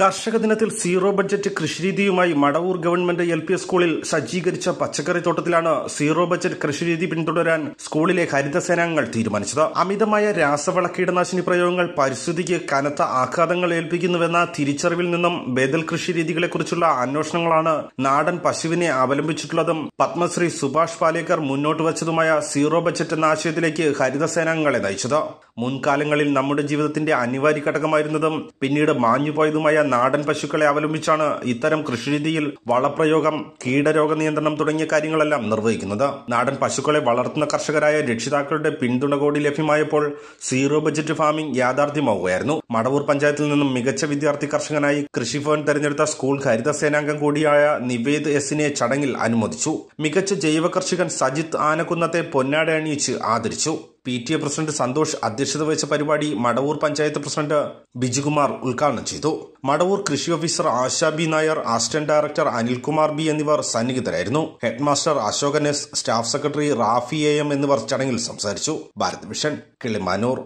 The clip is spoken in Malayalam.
കർഷക ദിനത്തിൽ സീറോ ബഡ്ജറ്റ് കൃഷിരീതിയുമായി മടവൂർ ഗവൺമെന്റ് എൽ പി സ്കൂളിൽ സജ്ജീകരിച്ച പച്ചക്കറി തോട്ടത്തിലാണ് സീറോ ബഡ്ജറ്റ് കൃഷിരീതി പിന്തുടരാൻ സ്കൂളിലെ ഹരിതസേനാംഗങ്ങൾ തീരുമാനിച്ചത് അമിതമായ രാസവള കീടനാശിനി പ്രയോഗങ്ങൾ പരിസ്ഥിതിക്ക് കനത്ത ആഘാതങ്ങൾ ഏൽപ്പിക്കുന്നുവെന്ന തിരിച്ചറിവിൽ നിന്നും ബേദൽ കൃഷിരീതികളെക്കുറിച്ചുള്ള അന്വേഷണങ്ങളാണ് നാടൻ പശുവിനെ അവലംബിച്ചിട്ടുള്ളതും പത്മശ്രീ സുഭാഷ് പാലേക്കർ മുന്നോട്ട് വച്ചതുമായ സീറോ ബഡ്ജറ്റ് എന്ന ആശയത്തിലേക്ക് ഹരിതസേനാംഗങ്ങളെ നയിച്ചത് മുൻകാലങ്ങളിൽ നമ്മുടെ ജീവിതത്തിന്റെ അനിവാര്യ ഘടകമായിരുന്നതും പിന്നീട് മാഞ്ഞുപോയതുമായ നാടൻ പശുക്കളെ അവലംബിച്ചാണ് ഇത്തരം കൃഷിരീതിയിൽ വളപ്രയോഗം കീടരോഗ നിയന്ത്രണം തുടങ്ങിയ കാര്യങ്ങളെല്ലാം നിർവഹിക്കുന്നത് നാടൻ പശുക്കളെ വളർത്തുന്ന കർഷകരായ രക്ഷിതാക്കളുടെ പിന്തുണ കൂടി ലഭ്യമായപ്പോൾ സീറോ ബജറ്റ് ഫാമിംഗ് യാഥാർത്ഥ്യമാവുകയായിരുന്നു മടവൂർ പഞ്ചായത്തിൽ നിന്നും മികച്ച വിദ്യാർത്ഥി കർഷകനായി കൃഷിഭവൻ തെരഞ്ഞെടുത്ത സ്കൂൾ ഹരിത സേനാംഗം കൂടിയായ നിവേദ് എസിനെ ചടങ്ങിൽ അനുമോദിച്ചു മികച്ച ജൈവ കർഷകൻ സജിത് ആനക്കുന്നത്തെ പൊന്നാട അണിയിച്ച് ആദരിച്ചു P T A president Santhosh അധ്യക്ഷത വഹിച്ച പരിപാടി മടവൂർ പഞ്ചായത്ത് പ്രസിഡന്റ് ബിജികുമാർ ഉദ്ഘാടനം ചെയ്തു മടവൂർ കൃഷി officer Asha B Nair assistant director Anilkumar B എന്നിവർ സന്നിഹിതരായിരുന്നു headmaster Ashokan S staff secretary Rafi A M എന്നിവർ ചടങ്ങിൽ സംസാരിച്ചു ഭാരത് മിഷൻ കിളിമാനൂർ